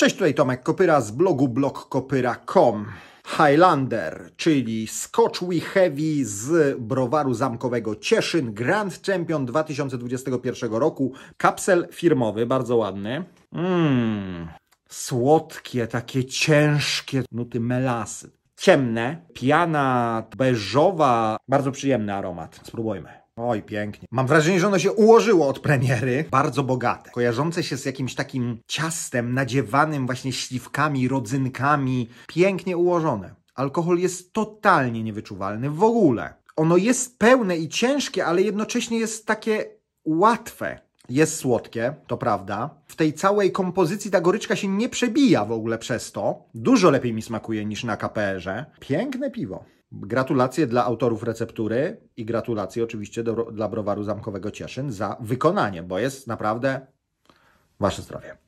Cześć, tutaj Tomek Kopyra z blogu blogkopyra.com. Highlander, czyli Scotch Scotchwee Heavy z browaru zamkowego Cieszyn, Grand Champion 2021 roku, kapsel firmowy, bardzo ładny. Mmm, słodkie, takie ciężkie nuty melasy. Ciemne, piana, beżowa, bardzo przyjemny aromat. Spróbujmy. Oj, pięknie. Mam wrażenie, że ono się ułożyło od premiery. Bardzo bogate. Kojarzące się z jakimś takim ciastem nadziewanym właśnie śliwkami, rodzynkami. Pięknie ułożone. Alkohol jest totalnie niewyczuwalny w ogóle. Ono jest pełne i ciężkie, ale jednocześnie jest takie łatwe. Jest słodkie, to prawda. W tej całej kompozycji ta goryczka się nie przebija w ogóle przez to. Dużo lepiej mi smakuje niż na KPR-ze. Piękne piwo. Gratulacje dla autorów receptury i gratulacje oczywiście do, dla browaru zamkowego Cieszyn za wykonanie, bo jest naprawdę wasze zdrowie.